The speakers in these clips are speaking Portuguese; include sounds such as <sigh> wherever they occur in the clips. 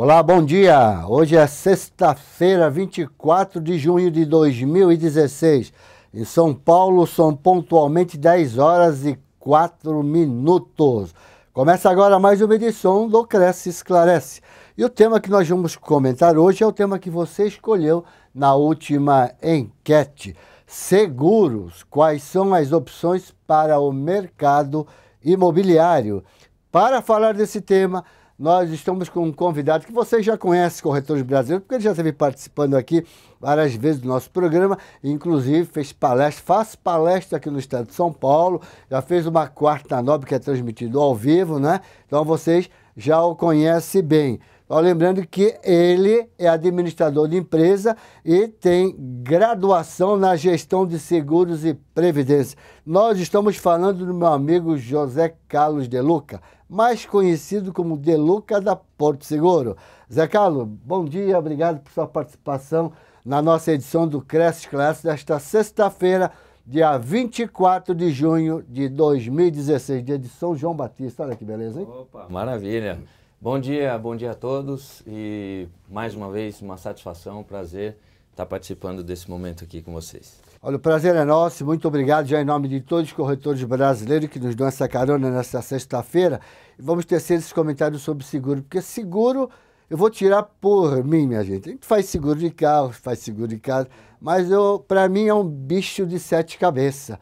Olá, bom dia! Hoje é sexta-feira, 24 de junho de 2016. Em São Paulo, são pontualmente 10 horas e 4 minutos. Começa agora mais uma edição do Cresce Esclarece. E o tema que nós vamos comentar hoje é o tema que você escolheu na última enquete. Seguros, quais são as opções para o mercado imobiliário? Para falar desse tema, nós estamos com um convidado que você já conhece, corretores brasileiros, porque ele já esteve participando aqui várias vezes do nosso programa, inclusive fez palestra, faz palestra aqui no estado de São Paulo, já fez uma quarta nobre que é transmitido ao vivo, né? Então vocês já o conhecem bem. Lembrando que ele é administrador de empresa e tem graduação na gestão de seguros e previdência. Nós estamos falando do meu amigo José Carlos Deluca, mais conhecido como Deluca da Porto Seguro. Zé Carlos, bom dia, obrigado por sua participação na nossa edição do Cresce Class desta sexta-feira, dia 24 de junho de 2016, dia de São João Batista. Olha que beleza, hein? Opa, maravilha. Bom dia, bom dia a todos e mais uma vez uma satisfação, um prazer estar participando desse momento aqui com vocês. Olha, o prazer é nosso, muito obrigado já em nome de todos os corretores brasileiros que nos dão essa carona nesta sexta-feira. Vamos tecer esses comentários sobre seguro, porque seguro eu vou tirar por mim, minha gente. A gente faz seguro de carro, faz seguro de casa, mas para mim é um bicho de sete cabeças,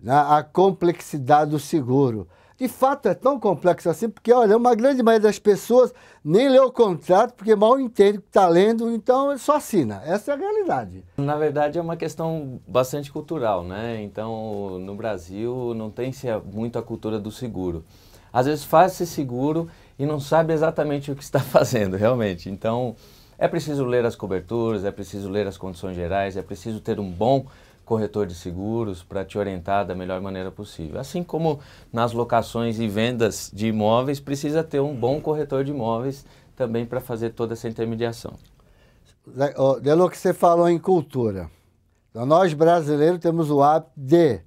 né? a complexidade do seguro. De fato, é tão complexo assim, porque, olha, uma grande maioria das pessoas nem lê o contrato, porque mal entende o que está lendo, então só assina. Essa é a realidade. Na verdade, é uma questão bastante cultural, né? Então, no Brasil, não tem-se é muito a cultura do seguro. Às vezes faz-se seguro e não sabe exatamente <laughs> o que está fazendo, realmente. Então, é preciso ler as coberturas, é preciso ler as condições gerais, é preciso ter um bom corretor de seguros para te orientar da melhor maneira possível. Assim como nas locações e vendas de imóveis, precisa ter um bom uhum. corretor de imóveis também para fazer toda essa intermediação. Delo que você falou em cultura. Então, nós brasileiros temos o hábito de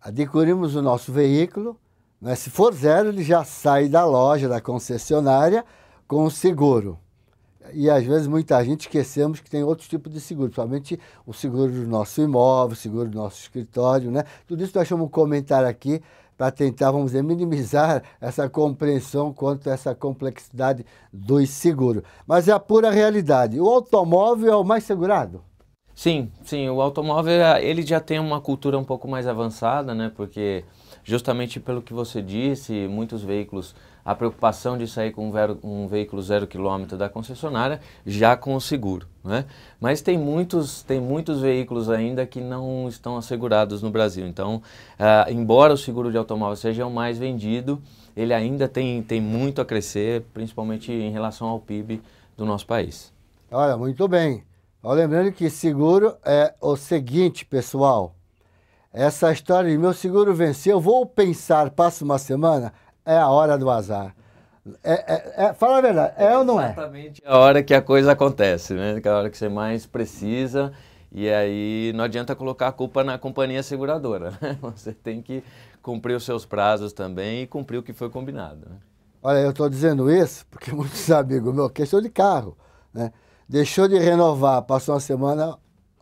adquirirmos o nosso veículo, né? se for zero, ele já sai da loja, da concessionária, com o seguro. E às vezes muita gente esquecemos que tem outros tipos de seguro, principalmente o seguro do nosso imóvel, o seguro do nosso escritório, né? Tudo isso nós vamos comentar aqui para tentar, vamos dizer, minimizar essa compreensão quanto a essa complexidade dos seguros. Mas é a pura realidade. O automóvel é o mais segurado? Sim, sim. O automóvel ele já tem uma cultura um pouco mais avançada, né? Porque justamente pelo que você disse, muitos veículos a preocupação de sair com um, um veículo zero quilômetro da concessionária já com o seguro. Né? Mas tem muitos, tem muitos veículos ainda que não estão assegurados no Brasil. Então, ah, embora o seguro de automóvel seja o mais vendido, ele ainda tem, tem muito a crescer, principalmente em relação ao PIB do nosso país. Olha, muito bem. lembrando que seguro é o seguinte, pessoal. Essa história de meu seguro venceu, vou pensar, passa uma semana, é a hora do azar. É, é, é, fala a verdade, é, ou não é? Exatamente a hora que a coisa acontece, né? Que é a hora que você mais precisa. E aí não adianta colocar a culpa na companhia seguradora, né? <laughs> Você tem que cumprir os seus prazos também e cumprir o que foi combinado. Né? Olha, eu estou dizendo isso porque <laughs> muitos amigos meus, questão de carro, né? Deixou de renovar, passou uma semana,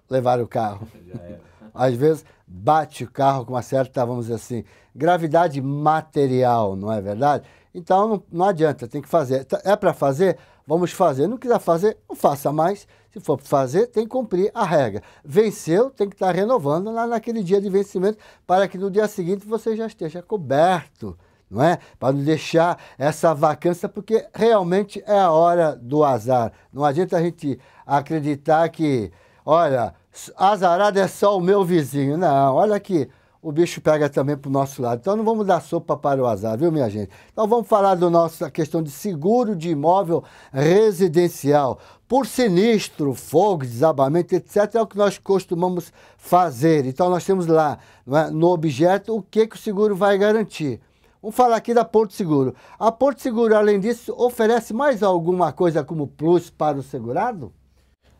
levaram o carro. <laughs> Já era às vezes bate o carro com uma certa, vamos dizer assim, gravidade material, não é verdade? Então não, não adianta, tem que fazer. Então, é para fazer? Vamos fazer. Não quiser fazer, não faça mais. Se for para fazer, tem que cumprir a regra. Venceu, tem que estar tá renovando lá naquele dia de vencimento para que no dia seguinte você já esteja coberto, não é? Para não deixar essa vacância, porque realmente é a hora do azar. Não adianta a gente acreditar que, olha, azarado é só o meu vizinho. Não, olha aqui, o bicho pega também para o nosso lado. Então não vamos dar sopa para o azar, viu, minha gente? Então vamos falar da nossa questão de seguro de imóvel residencial. Por sinistro, fogo, desabamento, etc., é o que nós costumamos fazer. Então nós temos lá é, no objeto o que, que o seguro vai garantir. Vamos falar aqui da Porto Seguro. A Porto Seguro, além disso, oferece mais alguma coisa como plus para o segurado?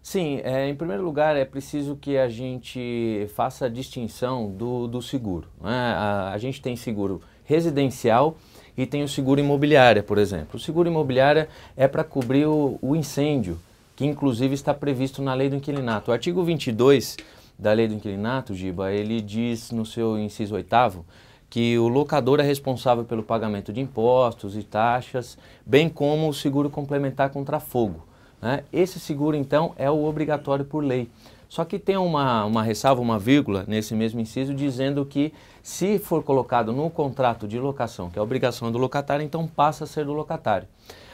Sim, é, em primeiro lugar é preciso que a gente faça a distinção do, do seguro. Né? A, a, gente tem seguro residencial e tem o seguro imobiliário, por exemplo. O seguro imobiliário é para cobrir o, o, incêndio, que inclusive está previsto na lei do inquilinato. O artigo 22 da lei do inquilinato, Giba, ele diz no seu inciso oitavo que o locador é responsável pelo pagamento de impostos e taxas, bem como o seguro complementar contra fogo. Né? Esse seguro, então, é o obrigatório por lei. Só que tem uma, uma ressalva, uma vírgula nesse mesmo inciso, dizendo que se for colocado no contrato de locação, que é a obrigação do locatário, então passa a ser do locatário.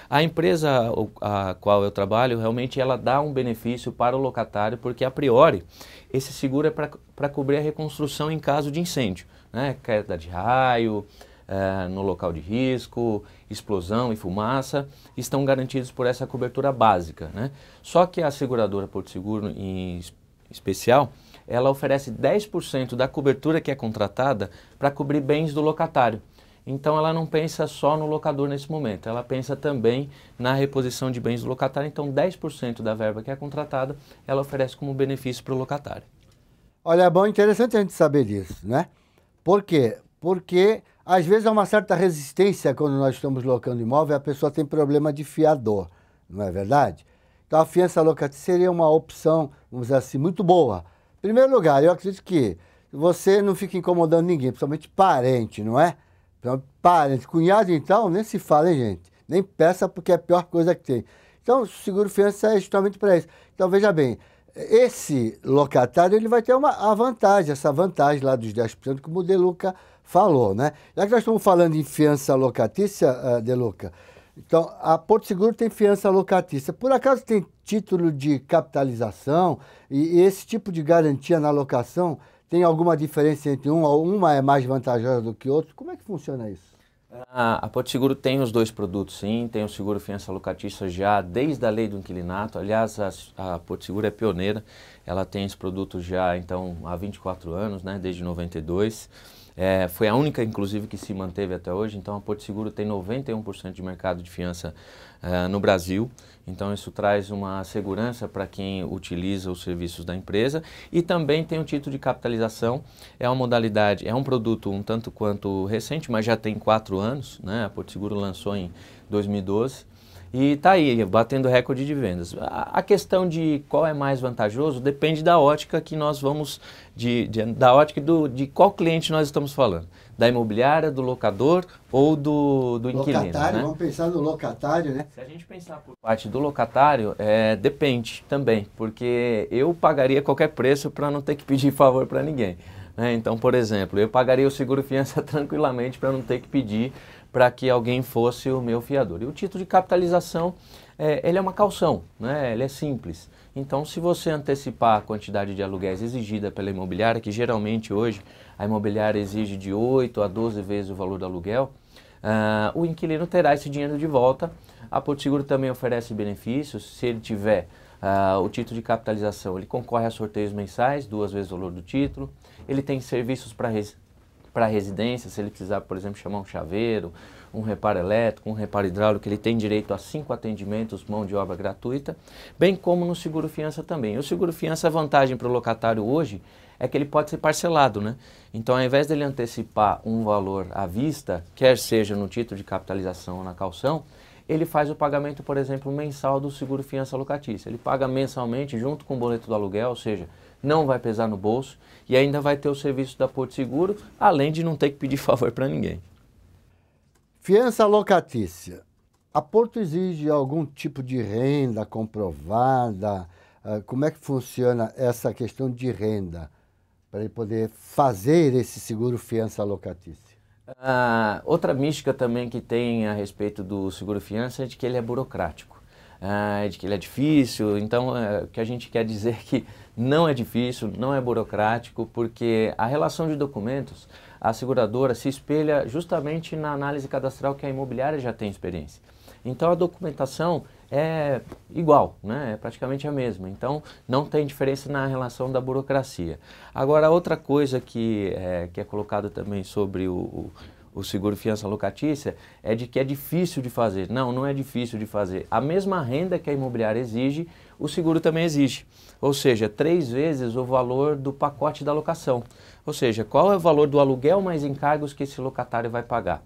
A empresa a qual eu trabalho, realmente ela dá um benefício para o locatário, porque a priori esse seguro é para cobrir a reconstrução em caso de incêndio, né? queda de raio, eh, no local de risco, explosão e fumaça, estão garantidos por essa cobertura básica. Né? Só que a seguradora Porto Seguro, em especial, ela oferece 10% da cobertura que é contratada para cobrir bens do locatário. Então ela não pensa só no locador nesse momento, ela pensa também na reposição de bens do locatário. Então 10% da verba que é contratada, ela oferece como benefício para o locatário. Olha, bom, interessante a gente saber disso, né? Por quê? Porque às vezes há uma certa resistência quando nós estamos locando imóvel, a pessoa tem problema de fiador, não é verdade? Então a fiança locatícia seria uma opção, vamos dizer assim, muito boa. Em primeiro lugar, eu acredito que você não fica incomodando ninguém, principalmente parente, não é? Então, parente, cunhado então, nem se fala, hein, gente? Nem peça porque é a pior coisa que tem. Então, o seguro fiança é justamente para isso. Então, veja bem, esse locatário ele vai ter uma a vantagem, essa vantagem lá dos 10% que o Deluca falou, né? Já que nós estamos falando em fiança locatícia, uh, eh, De Luca, então a Porto Seguro tem fiança locatícia. Por acaso tem título de capitalização e, e esse tipo de garantia na locação tem alguma diferença entre uma? Uma é mais vantajosa do que outra? Como é que funciona isso? A, Porto Seguro tem os dois produtos, sim. Tem o seguro fiança locatícia já desde a lei do inquilinato. Aliás, a, a Porto Seguro é pioneira. Ela tem esse produto já, então, há 24 anos, né? Desde 92. É, foi a única, inclusive, que se manteve até hoje. Então, a Porto Seguro tem 91% de mercado de fiança é, no Brasil. Então, isso traz uma segurança para quem utiliza os serviços da empresa. E também tem o um título de capitalização. É uma modalidade, é um produto um tanto quanto recente, mas já tem quatro anos. Né? A Porto Seguro lançou em 2012. E está aí, batendo recorde de vendas. A, questão de qual é mais vantajoso depende da ótica que nós vamos, de, de, da ótica do, de qual cliente nós estamos falando. Da imobiliária, do locador ou do, do inquilino. Locatário, né? vamos pensar no locatário, né? Se a gente pensar por parte do locatário, é, depende também, porque eu pagaria qualquer preço para não ter que pedir favor para ninguém. Né? Então, por exemplo, eu pagaria o seguro-fiança <laughs> tranquilamente para não ter que pedir para que alguém fosse o meu fiador. E o título de capitalização, é, ele é uma calção, né? ele é simples. Então, se você antecipar a quantidade de aluguéis exigida pela imobiliária, que geralmente hoje a imobiliária exige de 8 a 12 vezes o valor do aluguel, uh, o inquilino terá esse dinheiro de volta. A Porto Seguro também oferece benefícios, se ele tiver Uh, o título de capitalização ele concorre a sorteios mensais, duas vezes o valor do título. Ele tem serviços para para a residência, se ele precisar, por exemplo, chamar um chaveiro, um reparo elétrico, um reparo hidráulico, ele tem direito a cinco atendimentos, mão de obra gratuita, bem como no seguro fiança também. O seguro fiança, a vantagem para o locatário hoje é que ele pode ser parcelado, né? Então, ao invés dele antecipar um valor à vista, quer seja no título de capitalização ou na calção, ele faz o pagamento, por exemplo, mensal do seguro fiança locatícia. Ele paga mensalmente junto com o boleto do aluguel, ou seja, não vai pesar no bolso e ainda vai ter o serviço da Porto Seguro, além de não ter que pedir <laughs> favor para ninguém. Fiança locatícia. A Porto exige algum tipo de renda comprovada? Ah, como é que funciona essa questão de renda para ele poder fazer esse seguro fiança locatícia? Ah, outra mística também que tem a respeito do seguro fiança é de que ele é burocrático. Ah, de que ele é difícil. Então, é, o que a gente quer dizer é que não é difícil, não é burocrático, porque a relação de documentos, a seguradora se espelha justamente na análise cadastral que a imobiliária já tem experiência. Então, a documentação é igual, né? é praticamente a mesma. Então, não tem diferença na relação da burocracia. Agora, outra coisa que é, que é colocado também sobre o o seguro fiança locatícia é de que é difícil de fazer. Não, não é difícil de fazer. A mesma renda que a imobiliária exige, o seguro também exige. Ou seja, três vezes o valor do pacote da locação. Ou seja, qual é o valor do aluguel mais encargos que esse locatário vai pagar?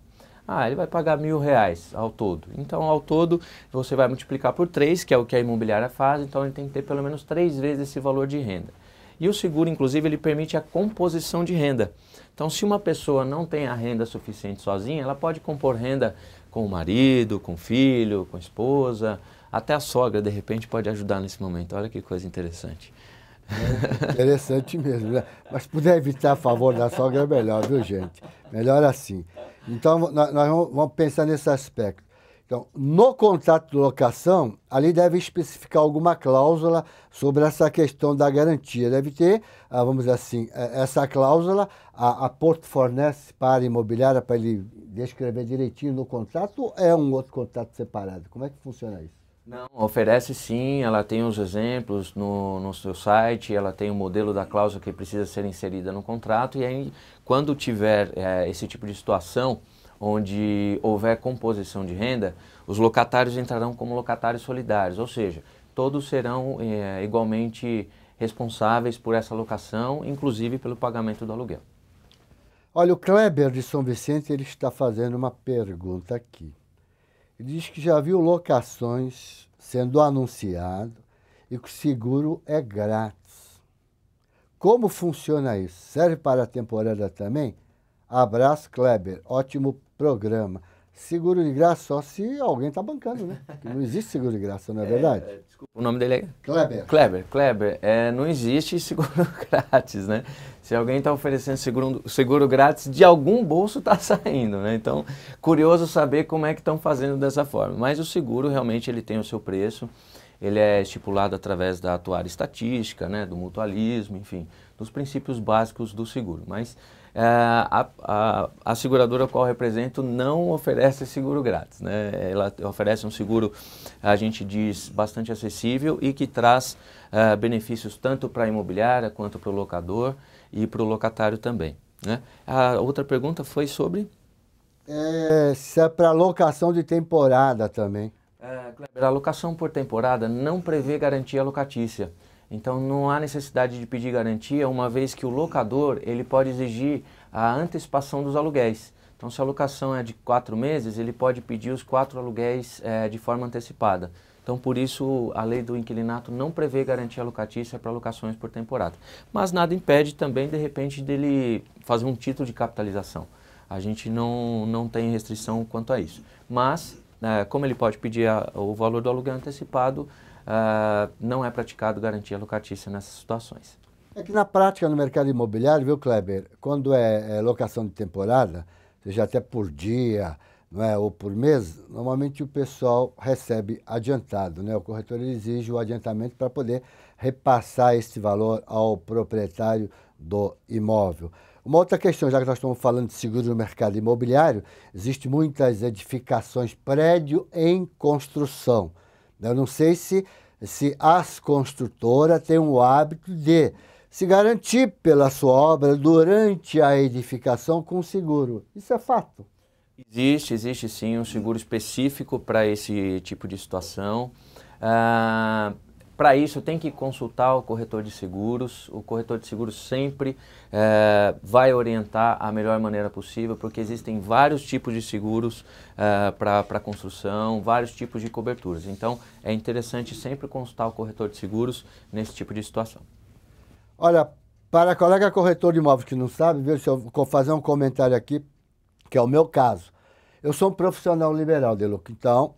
Ah, ele vai pagar mil reais ao todo. Então, ao todo, você vai multiplicar por três, que é o que a imobiliária faz, então ele tem que ter pelo menos três vezes esse valor de renda. E o seguro, inclusive, ele permite a composição de renda. Então, se uma pessoa não tem a renda suficiente sozinha, ela pode compor renda com o marido, com o filho, com a esposa, até a sogra, de repente, pode ajudar nesse momento. Olha que coisa interessante. É interessante mesmo, né? Mas puder evitar a favor da sogra é melhor, viu, gente? Melhor assim. Então, nós vamos pensar nesse aspecto. Então, no contrato de locação, ali deve especificar alguma cláusula sobre essa questão da garantia. Deve ter, ah, vamos dizer assim, eh, essa cláusula a, a Porto fornece para a imobiliária para ele descrever direitinho no contrato ou é um outro contrato separado? Como é que funciona isso? Não, oferece sim, ela tem os exemplos no, no seu site, ela tem o um modelo da cláusula que precisa ser inserida no contrato e aí quando tiver é, esse tipo de situação, onde houver composição de renda, os locatários entrarão como locatários solidários, ou seja, todos serão é, igualmente responsáveis por essa locação, inclusive pelo pagamento do aluguel. Olha, o Kleber de São Vicente ele está fazendo uma pergunta aqui. Ele diz que já viu locações sendo anunciado e que o seguro é grátis. Como funciona isso? Serve para a temporada também? Abraço, Kleber. Ótimo programa. Seguro de graça só se alguém está bancando, né? Porque não existe seguro de graça, não é, é verdade? É, o nome dele é? Kleber. Kleber. Kleber. É, não existe seguro <laughs> grátis, né? Se alguém está oferecendo seguro, seguro grátis, de algum bolso está <laughs> saindo, né? Então, curioso saber como é que estão fazendo dessa forma. Mas o seguro realmente ele tem o seu preço. Ele é estipulado através da atuária estatística, né? Do mutualismo, enfim, dos princípios básicos do seguro. Mas é, a, a, a seguradora a qual represento não oferece seguro grátis. Né? Ela oferece um seguro, a gente diz, bastante acessível e que traz é, benefícios tanto para a imobiliária quanto para o locador e para o locatário também. Né? A outra pergunta foi sobre. É, se é para locação de temporada também. É, a locação por temporada não prevê garantia locatícia. Então não há necessidade de pedir garantia, uma vez que o locador ele pode exigir a antecipação dos aluguéis. Então se a locação é de quatro meses, ele pode pedir os quatro aluguéis é, de forma antecipada. Então, por isso, a lei do inquilinato não prevê garantia locatícia para locações por temporada. Mas nada impede também, de repente, dele fazer um título de capitalização. A gente não, não tem restrição quanto a isso. Mas, é, como ele pode pedir a, o valor do aluguel antecipado, ah, não é praticado garantia locatícia nessas situações. É que na prática no mercado imobiliário, viu, Kleber, quando é, é locação de temporada, seja até por dia, não é, ou por mês, normalmente o pessoal recebe adiantado, né? O corretor exige o adiantamento para poder repassar esse valor ao proprietário do imóvel. Uma outra questão, já que nós estamos falando de seguro no mercado imobiliário, existe muitas edificações prédio em construção. Eu não sei se, se as construtoras têm o hábito de se garantir pela sua obra durante a edificação com seguro. Isso é fato. Existe, existe sim um seguro específico para esse tipo de situação. Ah, para isso, tem que consultar o corretor de seguros. O corretor de seguros sempre é, vai orientar a melhor maneira possível, porque existem vários tipos de seguros é, eh, para construção, vários tipos de coberturas. Então, é interessante sempre consultar o corretor de seguros nesse tipo de situação. Olha, para a colega corretor de imóveis que não sabe, veja, eu vou fazer um comentário aqui, que é o meu caso. Eu sou um profissional liberal, Deluc. Então,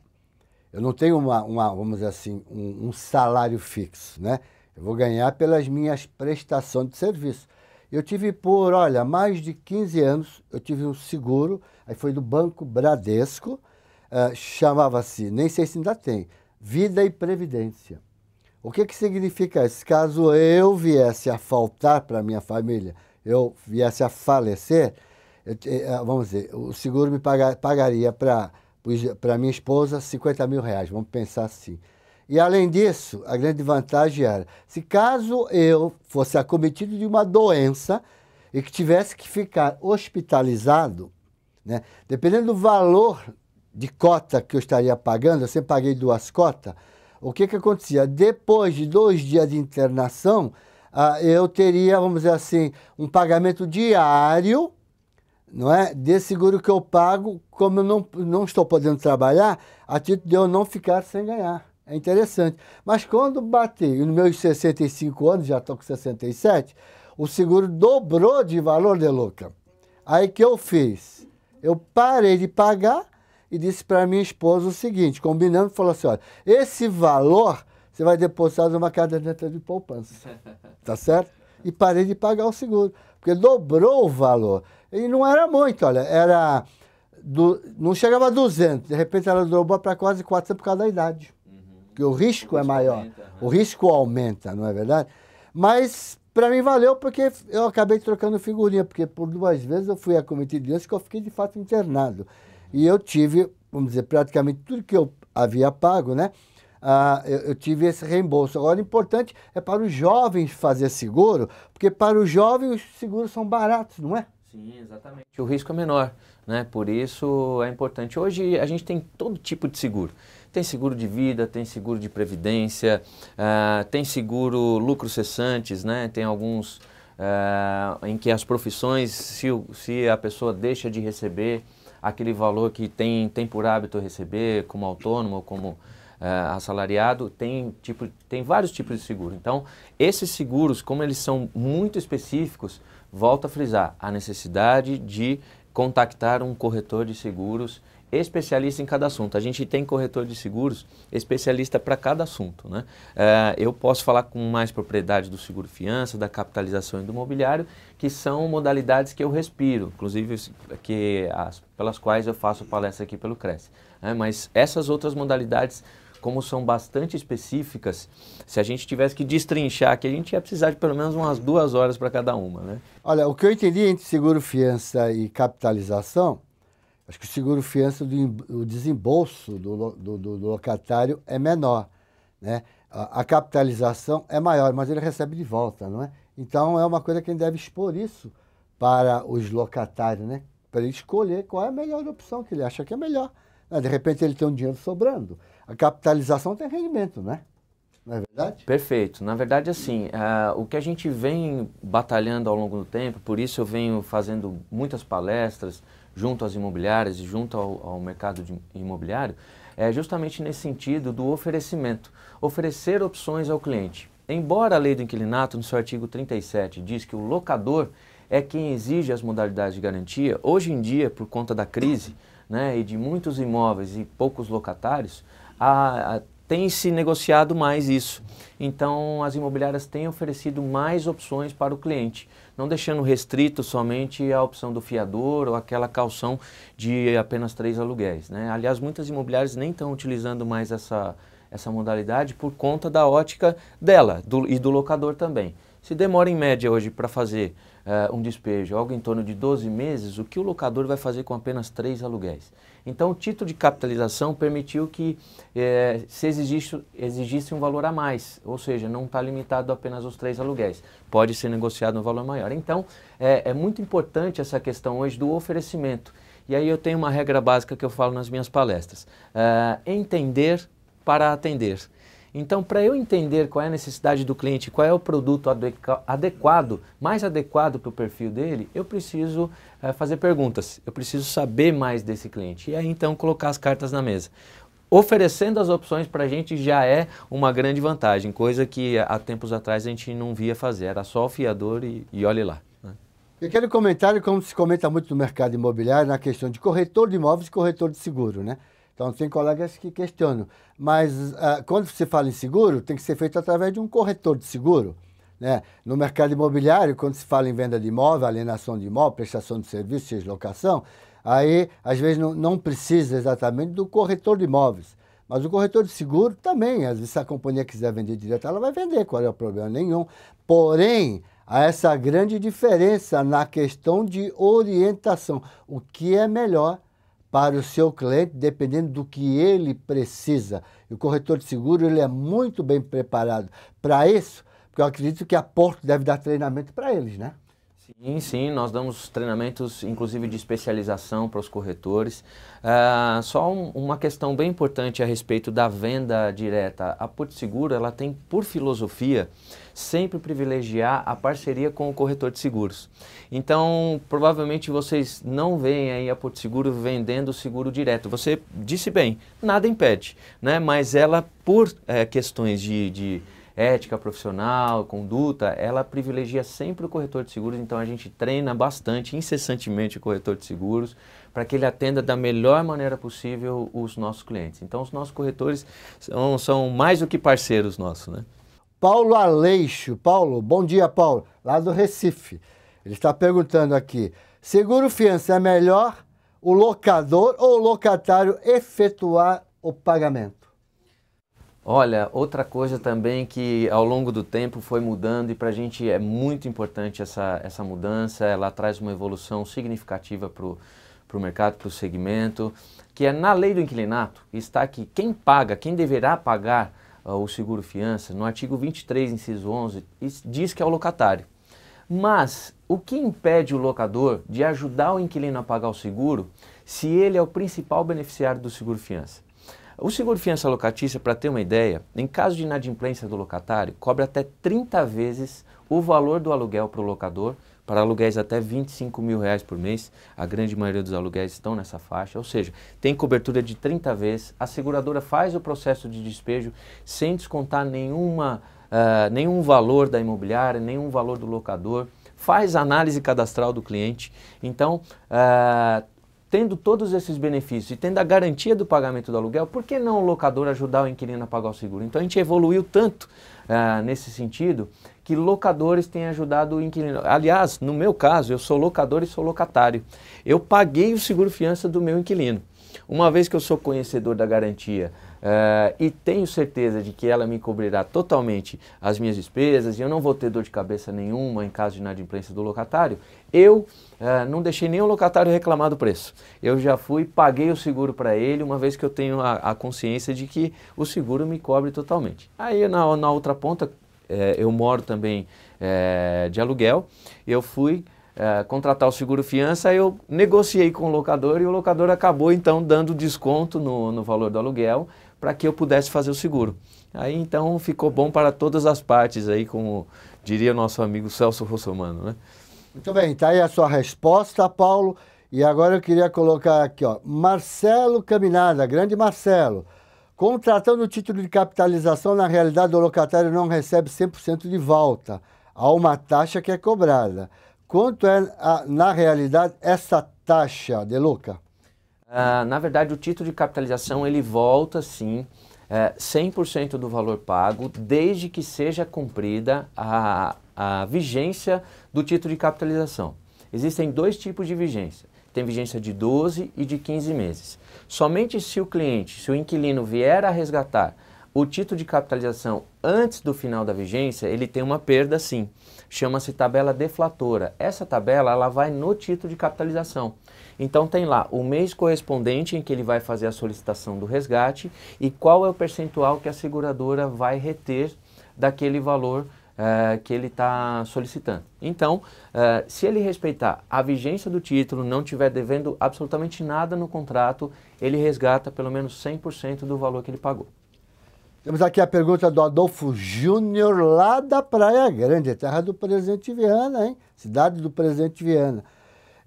eu não tenho uma, uma vamos dizer assim, um, um, salário fixo, né? Eu vou ganhar pelas minhas prestações de serviço. Eu tive por, olha, mais de 15 anos, eu tive um seguro, aí foi do Banco Bradesco, uh, chamava-se, nem sei se ainda tem, Vida e Previdência. O que, que significa isso? Caso eu viesse a faltar para minha família, eu viesse a falecer, eu, eh, vamos dizer, o seguro me pagaria para para minha esposa 50 mil reais, vamos pensar assim. E além disso, a grande vantagem era, se caso eu fosse acometido de uma doença e que tivesse que ficar hospitalizado, né, dependendo do valor de cota que eu estaria pagando, eu sempre paguei duas cotas, o que, que acontecia? Depois de dois dias de internação, ah, eu teria, vamos dizer assim, um pagamento diário não é? Desse seguro que eu pago, como eu não, não estou podendo trabalhar, a título de eu não ficar sem ganhar. É interessante. Mas quando bati nos meus 65 anos, já estou com 67, o seguro dobrou de valor, de louca. Aí que eu fiz? Eu parei de pagar e disse para minha esposa o seguinte, combinando, falou assim, olha, esse valor você vai depositar numa caderneta de poupança, <laughs> tá certo? E parei de pagar o seguro, porque dobrou o valor. E não era muito, olha, era. Do, não chegava a 200, de repente ela dobrou para quase 400 por causa da idade. Uhum. Porque o risco, o risco é maior, aumenta, né? o risco aumenta, não é verdade? Mas para mim valeu porque eu acabei trocando figurinha, porque por duas vezes eu fui acometido de que eu fiquei de fato internado. E eu tive, vamos dizer, praticamente tudo que eu havia pago, né? Ah, eu, eu, tive esse reembolso. Agora, o importante é para os jovens fazer seguro, porque para os jovens os seguros são baratos, não é? Sim, exatamente. O risco é menor, né? Por isso é importante. Hoje a gente tem todo tipo de seguro. Tem seguro de vida, tem seguro de previdência, uh, tem seguro lucros cessantes, né? Tem alguns uh, em que as profissões, se, se a pessoa deixa de receber aquele valor que tem, tem por hábito receber como autônomo ou como uh, assalariado, tem, tipo, tem vários tipos de seguro. Então, esses seguros, como eles são muito específicos, Volto a frisar a necessidade de contactar um corretor de seguros especialista em cada assunto. A gente tem corretor de seguros especialista para cada assunto. Né? Eh, eu posso falar com mais propriedade do seguro fiança, da capitalização e do imobiliário, que são modalidades que eu respiro, inclusive que as, pelas quais eu faço palestra aqui pelo Cresce. Né? mas essas outras modalidades como são bastante específicas, se a gente tivesse que destrinchar aqui, a gente ia precisar de pelo menos umas duas horas para cada uma, né? Olha, o que eu entendi entre seguro fiança e capitalização, acho que o seguro fiança, do, o desembolso do, do, do, locatário é menor, né? A, a capitalização é maior, mas ele recebe de volta, não é? Então é uma coisa que a gente deve expor isso para os locatários, né? Para ele escolher qual é a melhor opção que ele acha que é melhor. Né? De repente ele tem um dinheiro sobrando a capitalização tem rendimento, né? Não é verdade? Perfeito. Na verdade, assim, uh, o que a gente vem batalhando ao longo do tempo, por isso eu venho fazendo muitas palestras junto às imobiliárias e junto ao, ao mercado imobiliário, é justamente nesse sentido do oferecimento. Oferecer opções ao cliente. Embora a lei do inquilinato, no seu artigo 37, diz que o locador é quem exige as modalidades de garantia, hoje em dia, por conta da crise né, e de muitos imóveis e poucos locatários, a, a, tem se negociado mais isso. Então, as imobiliárias têm oferecido mais opções para o cliente, não deixando restrito somente a opção do fiador ou aquela calção de apenas três aluguéis. Né? Aliás, muitas imobiliárias nem estão utilizando mais essa, essa modalidade por conta da ótica dela do, e do locador também. Se demora em média hoje para fazer uh, um despejo, algo em torno de 12 meses, o que o locador vai fazer com apenas três aluguéis? Então, o título de capitalização permitiu que eh, se exigisse, exigisse um valor a mais, ou seja, não está limitado apenas aos três aluguéis, pode ser negociado um valor maior. Então, é, é muito importante essa questão hoje do oferecimento. E aí eu tenho uma regra básica que eu falo nas minhas palestras: é, entender para atender. Então, para eu entender qual é a necessidade do cliente, qual é o produto adequado, mais adequado para o perfil dele, eu preciso é, fazer perguntas, eu preciso saber mais desse cliente. E aí, então, colocar as cartas na mesa. Oferecendo as opções para a gente já é uma grande vantagem, coisa que há tempos atrás a gente não via fazer, era só o fiador e, e olhe lá. Né? Eu quero comentar, como se comenta muito no mercado imobiliário, na questão de corretor de imóveis e corretor de seguro, né? Então, tem colegas que questionam. Mas ah, quando se fala em seguro, tem que ser feito através de um corretor de seguro. Né? No mercado imobiliário, quando se fala em venda de imóvel, alienação de imóvel, prestação de serviço, deslocação, aí, às vezes, não, não precisa exatamente do corretor de imóveis. Mas o corretor de seguro também, às vezes, se a companhia quiser vender direto, ela vai vender, qual é o problema? Nenhum. Porém, há essa grande diferença na questão de orientação. O que é melhor para o seu cliente, dependendo do que ele precisa. o corretor de seguro ele é muito bem preparado para isso, porque eu acredito que a Porto deve dar treinamento para eles, né? Sim, sim, nós damos treinamentos, inclusive de especialização para os corretores. Uh, só um, uma questão bem importante a respeito da venda direta. A Porto Seguro ela tem por filosofia sempre privilegiar a parceria com o corretor de seguros. Então, provavelmente vocês não veem aí a Porto Seguro vendendo seguro direto. Você disse bem, nada impede, né? Mas ela por é, questões de, de ética profissional, conduta, ela privilegia sempre o corretor de seguros, então a gente treina bastante, incessantemente, o corretor de seguros para que ele atenda da melhor maneira possível os nossos clientes. Então, os nossos corretores são, são mais do que parceiros nossos, né? Paulo Aleixo. Paulo, bom dia, Paulo, lá do Recife. Ele está perguntando aqui: seguro fiança é melhor o locador ou o locatário efetuar o pagamento? Olha, outra coisa também que ao longo do tempo foi mudando e para a gente é muito importante essa, essa mudança, ela traz uma evolução significativa para o mercado, para o segmento, que é na lei do inquilinato, está que quem paga, quem deverá pagar uh, o seguro fiança, no artigo 23, inciso 11, diz que é o locatário. Mas o que impede o locador de ajudar o inquilino a pagar o seguro se ele é o principal beneficiário do seguro fiança? O seguro fiança locatícia, para ter uma ideia, em caso de inadimplência do locatário, cobre até 30 vezes o valor do aluguel para o locador, para aluguéis até 25 mil reais por mês. A grande maioria dos aluguéis estão nessa faixa, ou seja, tem cobertura de 30 vezes. A seguradora faz o processo de despejo sem descontar nenhuma, uh, nenhum valor da imobiliária, nenhum valor do locador faz análise cadastral do cliente. Então, uh, tendo todos esses benefícios e tendo a garantia do pagamento do aluguel, por que não o locador ajudar o inquilino a pagar o seguro? Então a gente evoluiu tanto uh, nesse sentido que locadores têm ajudado o inquilino. Aliás, no meu caso, eu sou locador e sou locatário. Eu paguei o seguro-fiança do meu inquilino. Uma vez que eu sou conhecedor da garantia uh, e tenho certeza de que ela me cobrirá totalmente as minhas despesas e eu não vou ter dor de cabeça nenhuma em caso de inadimplência do locatário, eu ah, não deixei nenhum locatário reclamar do preço. Eu já fui, paguei o seguro para ele, uma vez que eu tenho a, a, consciência de que o seguro me cobre totalmente. Aí na, na outra ponta, é, eu moro também é, de aluguel, eu fui é, contratar o seguro fiança, eu negociei com o locador e o locador acabou então dando desconto no, no valor do aluguel para que eu pudesse fazer o seguro. Aí então ficou bom para todas as partes aí, como diria nosso amigo Celso Rossomano, né? Muito bem, tá aí a sua resposta, Paulo. E agora eu queria colocar aqui, ó, Marcelo Caminada, grande Marcelo. Contratando o título de capitalização, na realidade o locatário não recebe 100% de volta. Há uma taxa que é cobrada. Quanto é, a, na realidade, essa taxa, De Luca? Ah, na verdade, o título de capitalização ele volta, sim, é, 100% do valor pago, desde que seja cumprida a, a vigência do título de capitalização. Existem dois tipos de vigência. Tem vigência de 12 e de 15 meses. Somente se o cliente, se o inquilino vier a resgatar o título de capitalização antes do final da vigência, ele tem uma perda sim. Chama-se tabela deflatora. Essa tabela ela vai no título de capitalização. Então tem lá o mês correspondente em que ele vai fazer a solicitação do resgate e qual é o percentual que a seguradora vai reter daquele valor eh, que ele está solicitando. Então, uh, se ele respeitar a vigência do título, não tiver devendo absolutamente nada no contrato, ele resgata pelo menos 100% do valor que ele pagou. Temos aqui a pergunta do Adolfo Júnior, lá da Praia Grande, terra do Presidente Viana, hein? Cidade do Presidente Viana.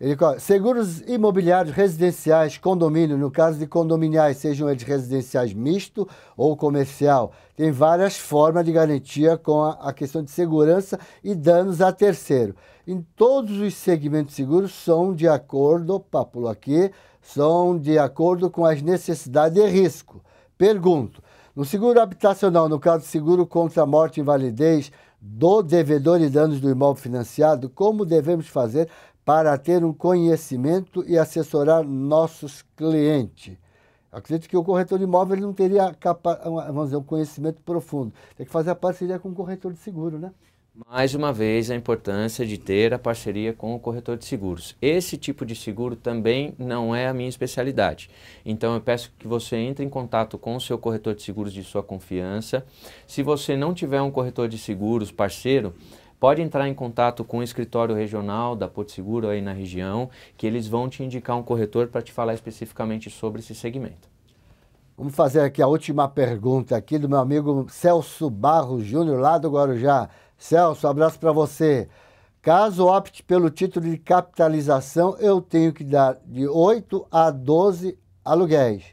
Ele seguros imobiliários residenciais, condomínio, no caso de condominiais, sejam eles residenciais misto ou comercial, tem várias formas de garantia com a, a questão de segurança e danos a terceiro. Em todos os segmentos seguros são de acordo, papulo aqui, são de acordo com as necessidades de risco. Pergunto, no seguro habitacional, no caso seguro contra morte e invalidez do devedor e danos do imóvel financiado, como devemos fazer para ter um conhecimento e assessorar nossos clientes. Eu acredito que o corretor de imóvel não teria capa, vamos dizer, um conhecimento profundo. Tem que fazer a parceria com o corretor de seguro, né? Mais uma vez, a importância de ter a parceria com o corretor de seguros. Esse tipo de seguro também não é a minha especialidade. Então, eu peço que você entre em contato com o seu corretor de seguros de sua confiança. Se você não tiver um corretor de seguros parceiro, pode entrar em contato com o escritório regional da Porto Seguro aí na região, que eles vão te indicar um corretor para te falar especificamente sobre esse segmento. Vamos fazer aqui a última pergunta aqui do meu amigo Celso Barro Júnior, lá do Guarujá. Celso, abraço para você. Caso opte pelo título de capitalização, eu tenho que dar de 8 a 12 aluguéis.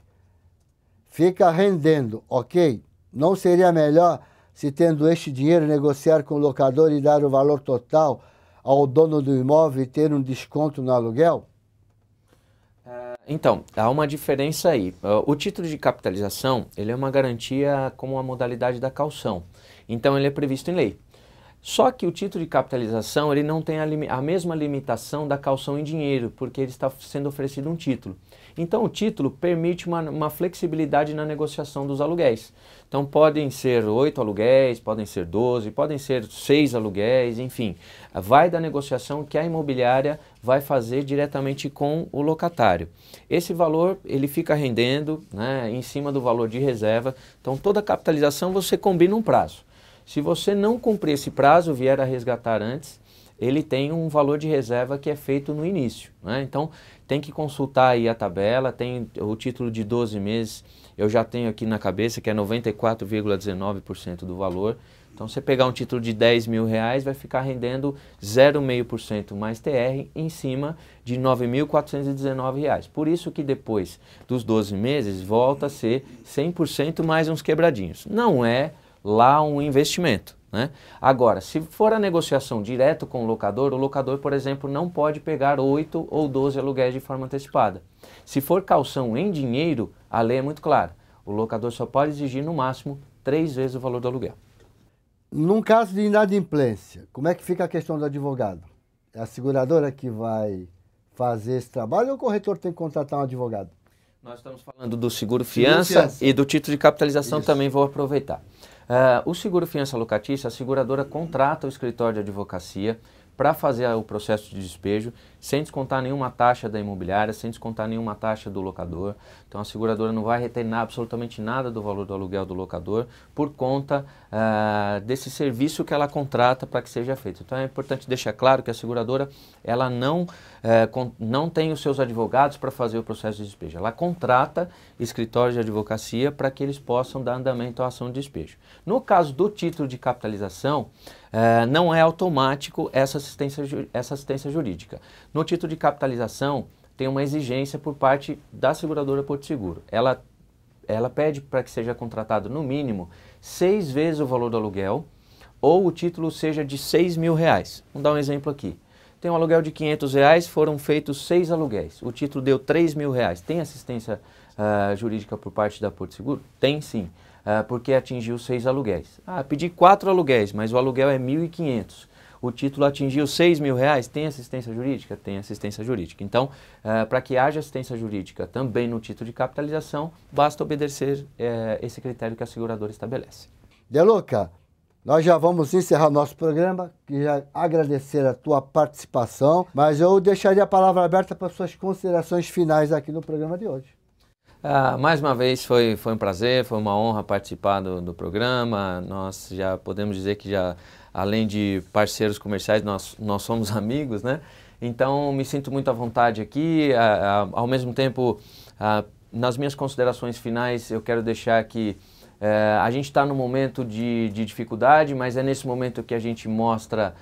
Fica rendendo, ok? Não seria melhor se tendo este dinheiro negociar com o locador e dar o valor total ao dono do imóvel e ter um desconto no aluguel? Ah, então, há uma diferença aí. Ah, o título de capitalização, ele é uma garantia como a modalidade da calção. Então, ele é previsto em lei. Só que o título de capitalização, ele não tem a, a mesma limitação da calção em dinheiro, porque ele está sendo oferecido um título. Então, o título permite uma, uma flexibilidade na negociação dos aluguéis. Então, podem ser oito aluguéis, podem ser 12, podem ser seis aluguéis, enfim. Vai da negociação que a imobiliária vai fazer diretamente com o locatário. Esse valor ele fica rendendo né, em cima do valor de reserva. Então, toda a capitalização você combina um prazo. Se você não cumprir esse prazo, vier a resgatar antes, ele tem um valor de reserva que é feito no início. Né? Então, tem que consultar aí a tabela, tem o título de 12 meses, eu já tenho aqui na cabeça que é 94,19% do valor. Então, você pegar um título de 10 mil reais, vai ficar rendendo 0,5% mais TR em cima de 9.419 reais. Por isso que depois dos 12 meses, volta a ser 100% mais uns quebradinhos. Não é lá um investimento. Né? Agora, se for a negociação direto com o locador, o locador, por exemplo, não pode pegar 8 ou 12 aluguéis de forma antecipada. Se for calção em dinheiro, a lei é muito clara. O locador só pode exigir, no máximo, três vezes o valor do aluguel. Num caso de inadimplência, como é que fica a questão do advogado? É a seguradora que vai fazer esse trabalho ou o corretor tem que contratar um advogado? Nós estamos falando do seguro fiança, seguro -fiança. e do título de capitalização Isso. também vou aproveitar. Uh, o seguro fiança locatícia, a seguradora contrata o escritório de advocacia para fazer o processo de despejo sem descontar nenhuma taxa da imobiliária, sem descontar nenhuma taxa do locador. Então a seguradora não vai reter absolutamente nada do valor do aluguel do locador por conta uh, desse serviço que ela contrata para que seja feito. Então é importante deixar claro que a seguradora ela não, uh, não tem os seus advogados para fazer o processo de despejo. Ela contrata escritórios de advocacia para que eles possam dar andamento à ação de despejo. No caso do título de capitalização, uh, não é automático essa assistência, essa assistência jurídica. No título de capitalização, tem uma exigência por parte da seguradora Porto Seguro. Ela, ela pede para que seja contratado, no mínimo, seis vezes o valor do aluguel ou o título seja de seis mil reais. Vamos dar um exemplo aqui. Tem um aluguel de 500 reais, foram feitos seis aluguéis. O título deu 3 mil reais. Tem assistência uh, jurídica por parte da Porto Seguro? Tem sim, uh, porque atingiu seis aluguéis. Ah, pedi quatro aluguéis, mas o aluguel é 1.500 o título atingiu 6 mil reais, tem assistência jurídica? Tem assistência jurídica. Então, uh, eh, para que haja assistência jurídica também no título de capitalização, basta obedecer uh, esse critério que a seguradora estabelece. Deluca, nós já vamos encerrar nosso programa, queria agradecer a tua participação, mas eu deixaria a palavra aberta para suas considerações finais aqui no programa de hoje. Ah, mais uma vez foi, foi um prazer, foi uma honra participar do, do programa. Nós já podemos dizer que já além de parceiros comerciais, nós, nós somos <laughs> amigos, né? Então, me sinto muito à vontade aqui. A, a, ao mesmo tempo, a, nas minhas considerações finais, eu quero deixar que é, a gente está num momento de, de dificuldade, mas é nesse momento que a gente mostra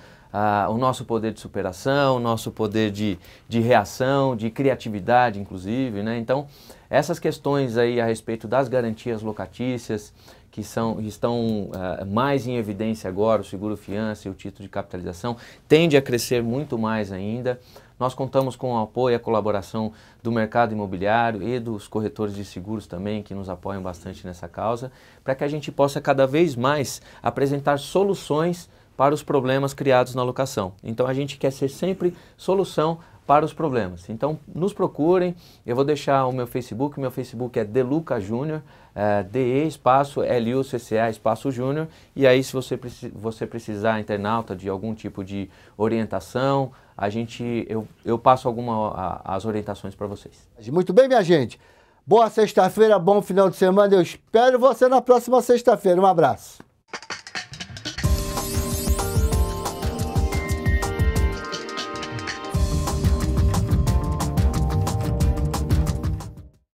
o nosso poder de superação, o nosso poder de, de reação, de criatividade, inclusive. Né? Então, essas questões aí a respeito das garantias locatícias, que são, estão uh, mais em evidência agora, o seguro fiança e o título de capitalização, tende a crescer muito mais ainda. Nós contamos com o apoio e a colaboração do mercado imobiliário e dos corretores de seguros também, que nos apoiam bastante nessa causa, para que a gente possa cada vez mais apresentar soluções para os problemas criados na locação. Então a gente quer ser sempre solução para os problemas. Então, nos procurem. Eu vou deixar o meu Facebook. Meu Facebook é Deluca Júnior, é, DE espaço LUCCA espaço Júnior. E aí, se você, você precisar, internauta, de algum tipo de orientação, a gente, eu, eu passo alguma a, as orientações para vocês. Muito bem, minha gente. Boa sexta-feira, bom final de semana. Eu espero você na próxima sexta-feira. Um abraço.